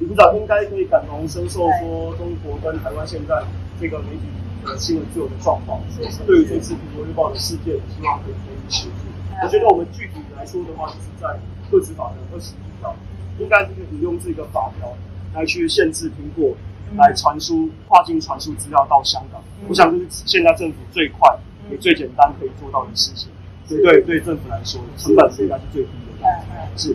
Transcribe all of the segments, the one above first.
李部长应该可以感同身受，说中国跟台湾现在这个媒体的新闻自由的状况。对于这次苹果日报的事件，希望可以协助。我觉得我们具体来说的话，就是在《个资法》的二十一条，应该就是你用这个法条来去限制苹果来传输跨境传输资料到香港。我想这是现在政府最快也最简单可以做到的事情。对对，对政府来说，成本应该是最低的。是。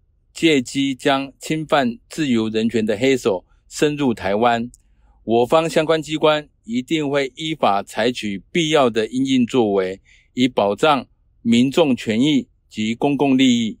借机将侵犯自由人权的黑手伸入台湾，我方相关机关一定会依法采取必要的应作为，以保障民众权益及公共利益。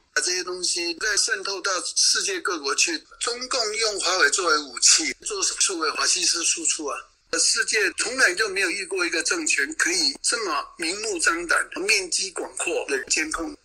把这些东西再渗透到世界各国去，中共用华为作为武器，做数位华西斯输出啊！世界从来就没有遇过一个政权可以这么明目张胆、面积广阔的监控。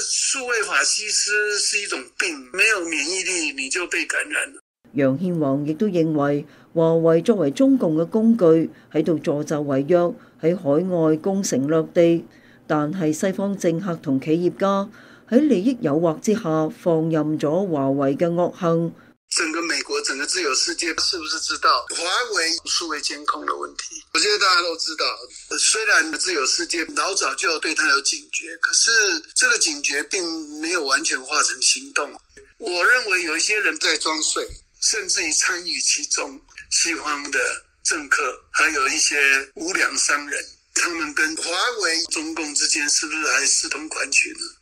数位法西斯是一种病，没有免疫力你就被感染了。杨宪王亦都认为，华为作为中共嘅工具，喺度助纣为虐，喺海外攻城落地，但系西方政客同企业家。喺利益诱惑之下，放任咗华为嘅恶行。整个美国，整个自由世界，是不是知道华为数位监控的问题？我觉得大家都知道。虽然自由世界老早就对它有警觉，可是这个警觉并没有完全化成行动。我认为有一些人在装睡，甚至于参与其中。西方的政客，还有一些无良商人，他们跟华为、中共之间，是不是还私通款曲呢？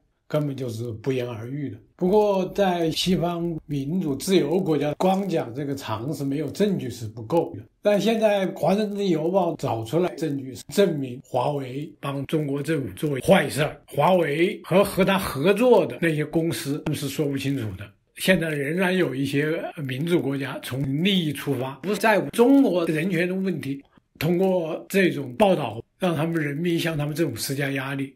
根本就是不言而喻的。不过，在西方民主自由国家，光讲这个常识没有证据是不够的。但现在《华盛顿邮报》找出来证据，证明华为帮中国政府做坏事儿。华为和和他合作的那些公司是说不清楚的。现在仍然有一些民主国家从利益出发，不在乎中国人权的问题，通过这种报道让他们人民向他们政府施加压力。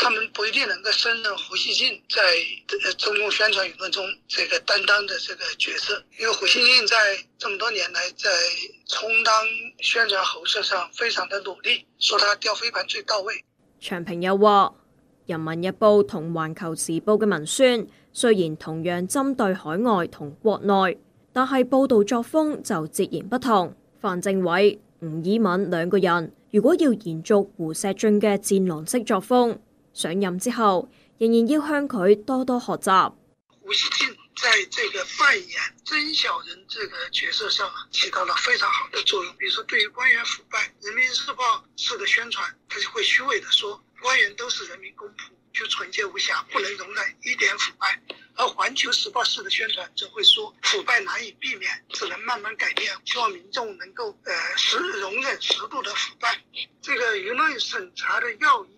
他们不一定能够胜任胡锡进在中共宣传舆论中这个担当的这个角色，因为胡锡进在这么多年来在充当宣传喉舌上非常的努力，说他掉飞盘最到位。长平又话，《人民日报》同《环球时报》嘅文宣虽然同样针对海外同国内，但系报道作风就截然不同。范正伟、吴以敏两个人如果要延续胡锡进嘅战狼式作风。上任之后，仍然要向佢多多学习。胡锡进在这个扮演真小人这个角色上，起到了非常好的作用。比如说，对于官员腐败，《人民日报》式的宣传，他就会虚伪的说，官员都是人民公仆，就纯洁无瑕，不能容忍一点腐败。而《环球时报》式的宣传则会说，腐败难以避免，只能慢慢改变，希望民众能够呃容容忍适度的腐败。这个舆论审查的要。义。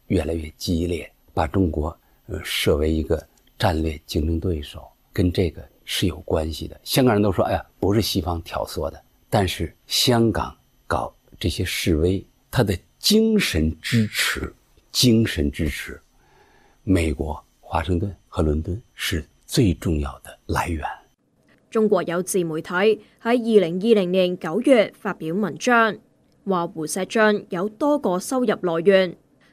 越来越激烈，把中国呃设为一个战略竞争对手，跟这个是有关系的。香港人都说：“哎呀，不是西方挑唆的。”但是香港搞这些示威，他的精神支持，精神支持，美国华盛顿和伦敦是最重要的来源。中国有自媒体喺二零二零年九月发表文章，话胡锡进有多个收入来源。